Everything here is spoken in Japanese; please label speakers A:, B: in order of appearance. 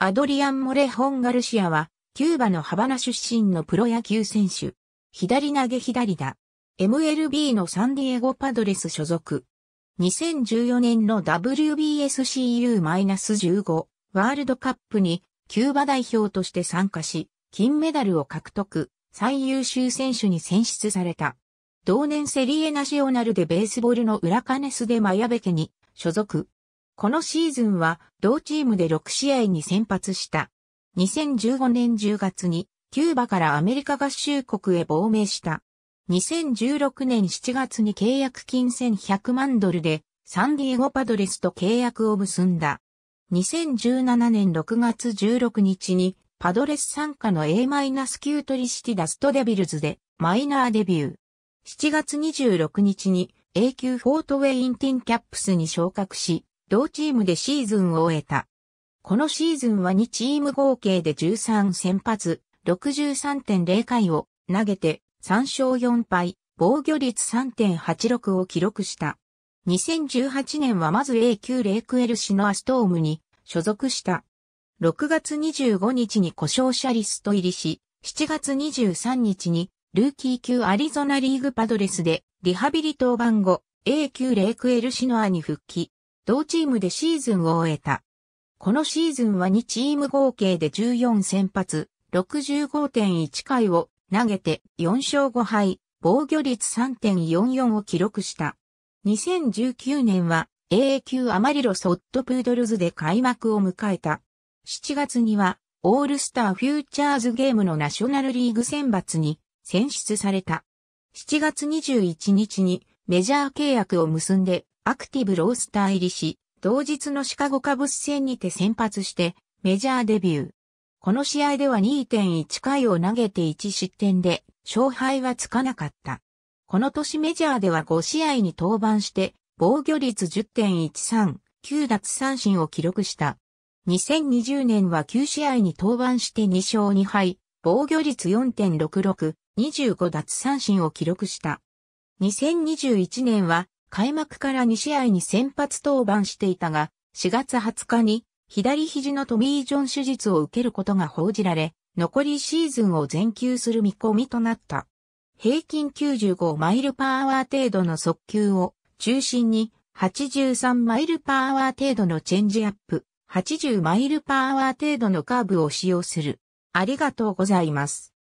A: アドリアン・モレホン・ガルシアは、キューバのハバナ出身のプロ野球選手。左投げ左打。MLB のサンディエゴパドレス所属。2014年の WBSCU-15 ワールドカップにキューバ代表として参加し、金メダルを獲得、最優秀選手に選出された。同年セリエナシオナルでベースボールの裏カネスでマヤベケに所属。このシーズンは同チームで6試合に先発した。2015年10月にキューバからアメリカ合衆国へ亡命した。2016年7月に契約金1100万ドルでサンディエゴパドレスと契約を結んだ。2017年6月16日にパドレス参加の A-9 トリシティダストデビルズでマイナーデビュー。7月26日に A 級フォートウェインティンキャップスに昇格し、同チームでシーズンを終えた。このシーズンは2チーム合計で13先発、63.0回を投げて3勝4敗、防御率3.86を記録した。2018年はまず A 級レイクエルシのアストームに所属した。6月25日に故障者リスト入りし、7月23日にルーキー級アリゾナリーグパドレスでリハビリ登板後、A 級レイクエルシノアに復帰。同チームでシーズンを終えた。このシーズンは2チーム合計で14先発、65.1回を投げて4勝5敗、防御率3.44を記録した。2019年は a 級アマリロソットプードルズで開幕を迎えた。7月にはオールスターフューチャーズゲームのナショナルリーグ選抜に選出された。7月21日にメジャー契約を結んでアクティブロースター入りし、同日のシカゴカブス戦にて先発してメジャーデビュー。この試合では2.1回を投げて1失点で勝敗はつかなかった。この年メジャーでは5試合に登板して防御率10.13、9奪三振を記録した。2020年は9試合に登板して2勝2敗、防御率4.66、25奪三振を記録した。2021年は開幕から2試合に先発登板していたが、4月20日に左肘のトミー・ジョン手術を受けることが報じられ、残りシーズンを全休する見込みとなった。平均95マイルパーワー程度の速球を中心に83マイルパーワー程度のチェンジアップ、80マイルパーワー程度のカーブを使用する。ありがとうございます。